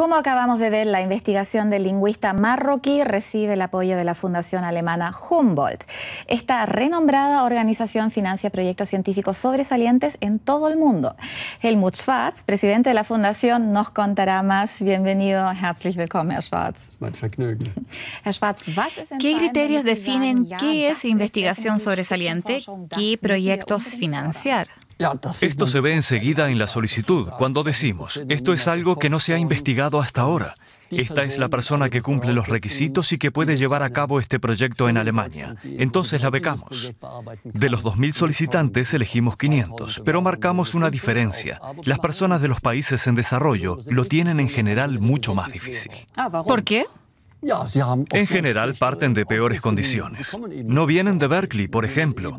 Como acabamos de ver, la investigación del lingüista marroquí recibe el apoyo de la Fundación Alemana Humboldt. Esta renombrada organización financia proyectos científicos sobresalientes en todo el mundo. Helmut Schwarz, presidente de la Fundación, nos contará más. Bienvenido, herzlich willkommen, Herr Schwarz. Mein Vergnügen. Herr Schwarz, ¿Qué criterios definen qué es investigación sobresaliente? ¿Qué proyectos financiar? Esto se ve enseguida en la solicitud, cuando decimos, esto es algo que no se ha investigado hasta ahora. Esta es la persona que cumple los requisitos y que puede llevar a cabo este proyecto en Alemania. Entonces la becamos. De los 2.000 solicitantes elegimos 500, pero marcamos una diferencia. Las personas de los países en desarrollo lo tienen en general mucho más difícil. ¿Por qué? En general parten de peores condiciones. No vienen de Berkeley, por ejemplo.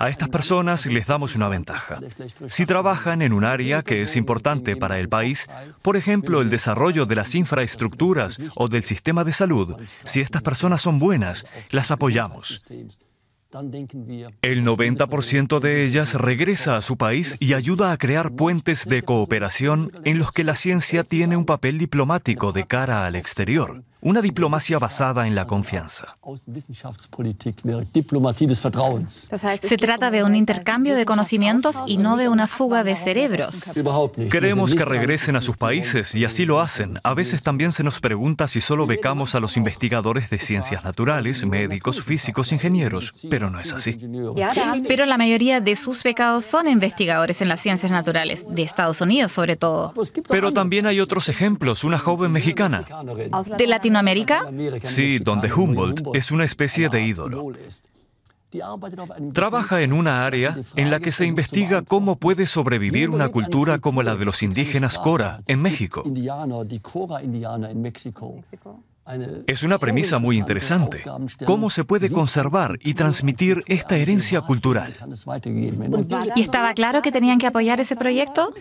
A estas personas les damos una ventaja. Si trabajan en un área que es importante para el país, por ejemplo, el desarrollo de las infraestructuras o del sistema de salud, si estas personas son buenas, las apoyamos. El 90% de ellas regresa a su país y ayuda a crear puentes de cooperación en los que la ciencia tiene un papel diplomático de cara al exterior. Una diplomacia basada en la confianza. Se trata um de un intercambio de conocimientos y no de una fuga de cerebros. Queremos que regresen a sus países y así lo hacen. A veces también se nos pregunta si solo becamos a los investigadores de ciencias naturales, médicos, físicos, ingenieros, pero no es así. Pero la mayoría de sus becados son investigadores en las ciencias naturales, de Estados Unidos sobre todo. Pero también hay otros ejemplos, una joven mexicana. De Latinoamérica América Sí, donde Humboldt es una especie de ídolo. Trabaja en una área en la que se investiga cómo puede sobrevivir una cultura como la de los indígenas Cora en México. Es una premisa muy interesante. ¿Cómo se puede conservar y transmitir esta herencia cultural? ¿Y estaba claro que tenían que apoyar ese proyecto?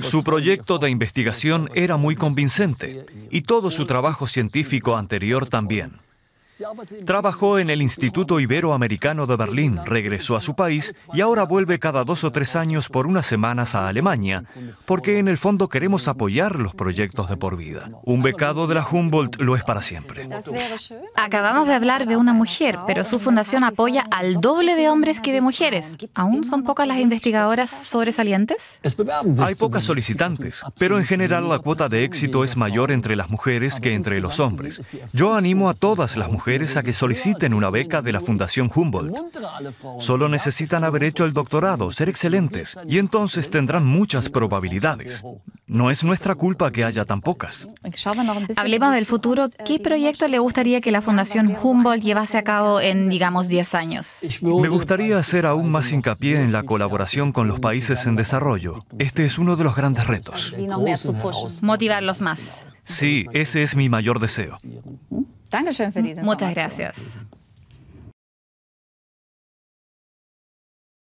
Su proyecto de investigación era muy convincente y todo su trabajo científico anterior también. Trabajó en el Instituto Iberoamericano de Berlín, regresó a su país y ahora vuelve cada dos o tres años por unas semanas a Alemania, porque en el fondo queremos apoyar los proyectos de por vida. Un becado de la Humboldt lo es para siempre. Acabamos de hablar de una mujer, pero su fundación apoya al doble de hombres que de mujeres. ¿Aún son pocas las investigadoras sobresalientes? Hay pocas solicitantes, pero en general la cuota de éxito es mayor entre las mujeres que entre los hombres. Yo animo a todas las mujeres a que soliciten una beca de la Fundación Humboldt. Solo necesitan haber hecho el doctorado, ser excelentes, y entonces tendrán muchas probabilidades. No es nuestra culpa que haya tan pocas. Hablemos del futuro. ¿Qué proyecto le gustaría que la Fundación Humboldt llevase a cabo en, digamos, 10 años? Me gustaría hacer aún más hincapié en la colaboración con los países en desarrollo. Este es uno de los grandes retos. Motivarlos más. Sí, ese es mi mayor deseo. Dankeschön für diese Muchas gracias.